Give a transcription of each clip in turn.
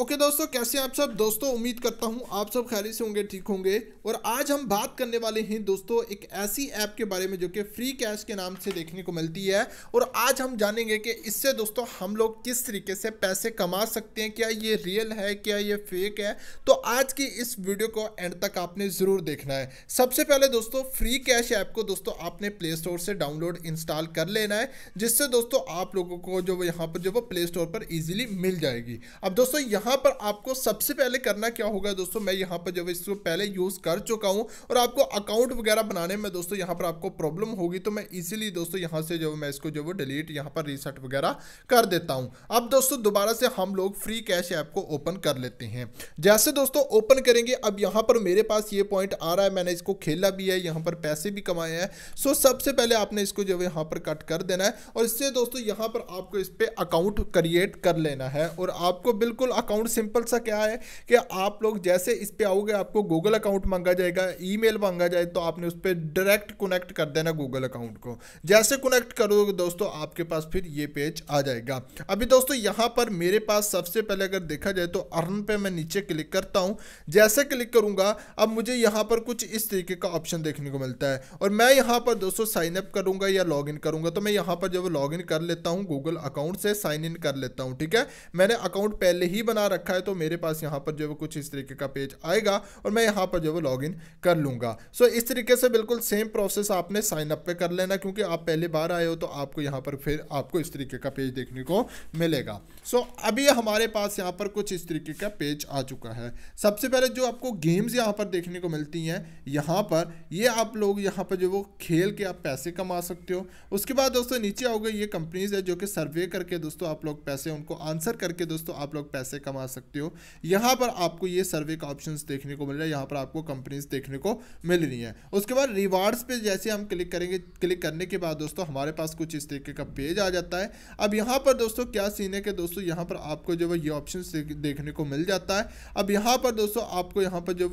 okay दोस्तों कैसे आप सब दोस्तों उम्मीद करता हूं आप सब खैरी से होंगे ठीक होंगे और आज हम बात करने वाले हैं दोस्तों एक ऐसी ऐप के बारे में जो कि फ्री कैश के नाम से देखने को मिलती है और आज हम जानेंगे कि इससे दोस्तों हम लोग किस तरीके से पैसे कमा सकते हैं क्या ये रियल है क्या ये फेक है तो आज की इस वीडियो को एंड तक आपने ज़रूर देखना है सबसे पहले दोस्तों फ्री कैश ऐप को दोस्तों आपने प्ले स्टोर से डाउनलोड इंस्टॉल कर लेना है जिससे दोस्तों आप लोगों को जो यहाँ पर जो वो प्ले स्टोर पर ईजिली मिल जाएगी अब दोस्तों यहाँ यहाँ पर आपको सबसे पहले करना क्या होगा दोस्तों मैं यहाँ पर जब इसको पहले यूज़ कर चुका हूँ और आपको अकाउंट वगैरह बनाने में दोस्तों यहाँ पर आपको प्रॉब्लम होगी तो मैं इसीलिए दोस्तों यहाँ से जब मैं इसको जो वो डिलीट यहाँ पर रीसेट वगैरह कर देता हूँ अब दोस्तों दोबारा से हम लोग फ्री कैश ऐप को ओपन कर लेते हैं जैसे दोस्तों ओपन करेंगे अब यहाँ पर मेरे पास ये पॉइंट आ रहा है मैंने इसको खेला भी है यहाँ पर पैसे भी कमाए हैं सो सबसे पहले आपने इसको जो है यहाँ पर कट कर देना है और इससे दोस्तों यहाँ पर आपको इस पर अकाउंट क्रिएट कर लेना है और आपको बिल्कुल अकाउंट अकाउंट सिंपल सा क्या है कि आप लोग जैसे इस पर आओगे आपको गूगल अकाउंट मांगा जाएगा ई मांगा जाए तो आपने उस पर डायरेक्ट कनेक्ट कर देना गूगल अकाउंट को जैसे कनेक्ट करोगे दोस्तों आपके पास फिर ये पेज आ जाएगा अभी दोस्तों यहाँ पर मेरे पास सबसे पहले अगर देखा जाए तो अर्न पे मैं नीचे क्लिक करता हूँ जैसे क्लिक करूँगा अब मुझे यहाँ पर कुछ इस तरीके का ऑप्शन देखने को मिलता है और मैं यहाँ पर दोस्तों साइन अप करूँगा या लॉग इन करूँगा तो मैं यहाँ पर जब लॉग इन कर लेता हूँ गूगल अकाउंट से साइन इन कर लेता हूँ ठीक है मैंने अकाउंट पहले ही बना बना रखा है तो मेरे पास यहाँ पर जो है कुछ इस तरीके का पेज आएगा और मैं यहाँ पर जो है लॉग इन कर लूँगा सो इस तरीके से बिल्कुल सेम प्रोसेस आपने साइन अप पे कर लेना क्योंकि आप पहले बार आए हो तो आपको यहाँ पर फिर आपको इस तरीके का पेज देखने को मिलेगा सो अभी हमारे पास यहाँ पर कुछ इस तरीके का पेज आ चुका है सबसे पहले जो आपको गेम्स यहाँ पर देखने को मिलती हैं यहाँ पर ये आप लोग यहाँ पर जो वो खेल के आप पैसे कमा सकते हो उसके बाद दोस्तों नीचे आओगे ये कंपनीज है जो कि सर्वे करके दोस्तों आप लोग पैसे उनको आंसर करके दोस्तों आप लोग पैसे कमा कमा सकते हो यहाँ पर आपको ये सर्वे का ऑप्शन देखने को मिल रहा है यहाँ पर आपको कंपनीज देखने को मिल रही है उसके बाद रिवार्ड्स पे जैसे हम क्लिक करेंगे क्लिक करने के बाद दोस्तों हमारे पास कुछ इस तरीके का पेज आ जाता है अब यहाँ पर दोस्तों क्या सीन है कि दोस्तों यहाँ पर आपको जो है ये ऑप्शन देखने को मिल जाता है अब यहाँ पर दोस्तों आपको यहाँ पर जो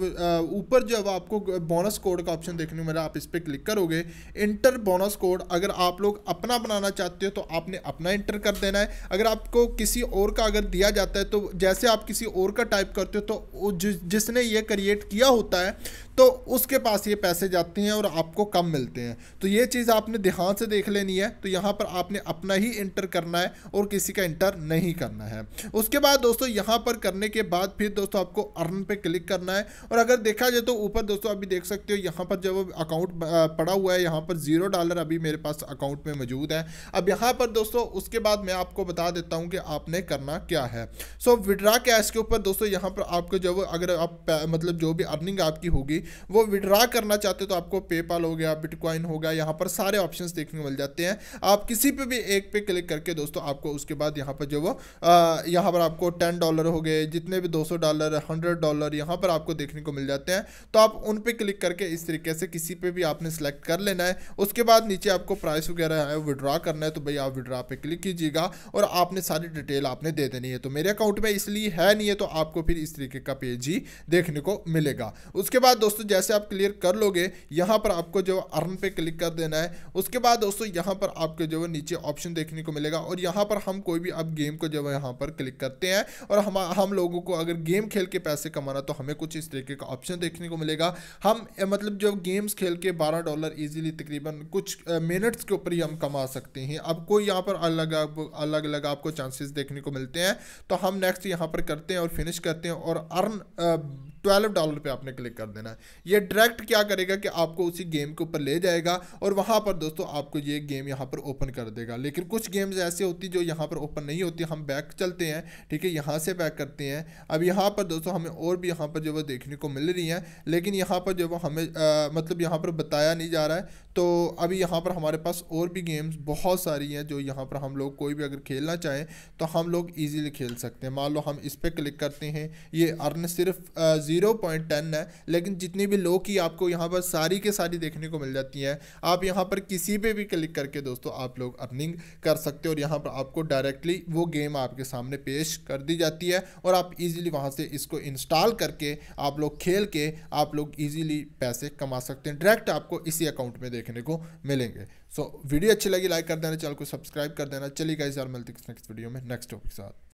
ऊपर जो है आपको बोनस कोड का ऑप्शन देखने को मिला आप इस पर क्लिक करोगे इंटर बोनस कोड अगर आप लोग अपना बनाना चाहते हो तो आपने अपना इंटर कर देना है अगर आपको किसी और का अगर दिया जाता है तो जैसे आप किसी और का टाइप करते हो तो जिसने ये क्रिएट किया होता है तो उसके पास ये पैसे जाते हैं और आपको कम मिलते हैं तो ये चीज़ आपने ध्यान से देख लेनी है तो यहाँ पर आपने अपना ही इंटर करना है और किसी का इंटर नहीं करना है उसके बाद दोस्तों यहाँ पर करने के बाद फिर दोस्तों आपको अर्न पे क्लिक करना है और अगर देखा जाए तो ऊपर दोस्तों अभी देख सकते हो यहाँ पर जब अकाउंट पड़ा हुआ है यहाँ पर ज़ीरो डॉलर अभी मेरे पास अकाउंट में मौजूद है अब यहाँ पर दोस्तों उसके बाद मैं आपको बता देता हूँ कि आपने करना क्या है सो so, विड्रा कैश के ऊपर दोस्तों यहाँ पर आपको जब अगर आप मतलब जो भी अर्निंग आपकी होगी वो विड्रा करना चाहते हो तो आपको पेपाल हो गया बिटकॉइन होगा यहाँ पर सारे ऑप्शन देखने को मिल जाते हैं आप किसी पर भी एक पे क्लिक करके दोस्तों आपको उसके बाद यहाँ पर जो वो यहाँ पर आपको टेन डॉलर हो गए जितने भी दो डॉलर हंड्रेड डॉलर यहाँ पर आपको देखने को मिल जाते हैं तो आप उन पर क्लिक करके इस तरीके से किसी पर भी आपने सेलेक्ट कर लेना है उसके बाद नीचे आपको प्राइस वगैरह है विड्रा करना है तो भाई आप विड्रा पे क्लिक कीजिएगा और आपने सारी डिटेल आपने दे देनी है तो मेरे अकाउंट में इस इसलिए है नहीं है तो आपको फिर इस तरीके का पेज ही देखने को मिलेगा उसके बाद दोस्तों जैसे आप क्लियर कर लोगे यहाँ पर आपको जो अर्न पे क्लिक कर देना है उसके बाद दोस्तों यहाँ पर आपको जो है नीचे ऑप्शन देखने को मिलेगा और यहाँ पर हम कोई भी अब गेम को जो है यहाँ पर क्लिक करते हैं और हम हम लोगों को अगर गेम खेल के पैसे कमाना तो हमें कुछ इस तरीके का ऑप्शन देखने को मिलेगा हम मतलब जो गेम्स खेल के बारह डॉलर ईजिली तकरीबन कुछ मिनट्स के ऊपर ही हम कमा सकते हैं अब कोई यहाँ पर अलग अलग अलग आपको चांसेस देखने को मिलते हैं तो हम नेक्स्ट यहाँ पर करते हैं और फिनिश करते हैं और अर्न ट्वेल्व डॉलर पे आपने क्लिक कर देना है ये डायरेक्ट क्या करेगा कि आपको उसी गेम के ऊपर ले जाएगा और वहाँ पर दोस्तों आपको ये गेम यहाँ पर ओपन कर देगा लेकिन कुछ गेम्स ऐसे होती जो यहाँ पर ओपन नहीं होती हम बैक चलते हैं ठीक है यहाँ से बैक करते हैं अब यहाँ पर दोस्तों हमें और भी यहाँ पर जो वो देखने को मिल रही हैं लेकिन यहाँ पर जो वो हमें आ, मतलब यहाँ पर बताया नहीं जा रहा है तो अभी यहाँ पर हमारे पास और भी गेम्स बहुत सारी हैं जो यहाँ पर हम लोग कोई भी अगर खेलना चाहें तो हम लोग ईजीली खेल सकते हैं मान लो हम इस पर क्लिक करते हैं ये अर्न सिर्फ जीरो पॉइंट टेन है लेकिन जितनी भी लो की आपको यहाँ पर सारी के सारी देखने को मिल जाती है आप यहाँ पर किसी पे भी क्लिक करके दोस्तों आप लोग अर्निंग कर सकते हो और यहाँ पर आपको डायरेक्टली वो गेम आपके सामने पेश कर दी जाती है और आप ईजिली वहाँ से इसको इंस्टॉल करके आप लोग खेल के आप लोग ईजिली पैसे कमा सकते हैं डायरेक्ट आपको इसी अकाउंट में देखने को मिलेंगे सो so, वीडियो अच्छी लगी लाइक कर देना चैनल को सब्सक्राइब कर देना चलिए गाइस यार मिलते किस नेक्स्ट वीडियो में नेक्स्ट टॉपिक के साथ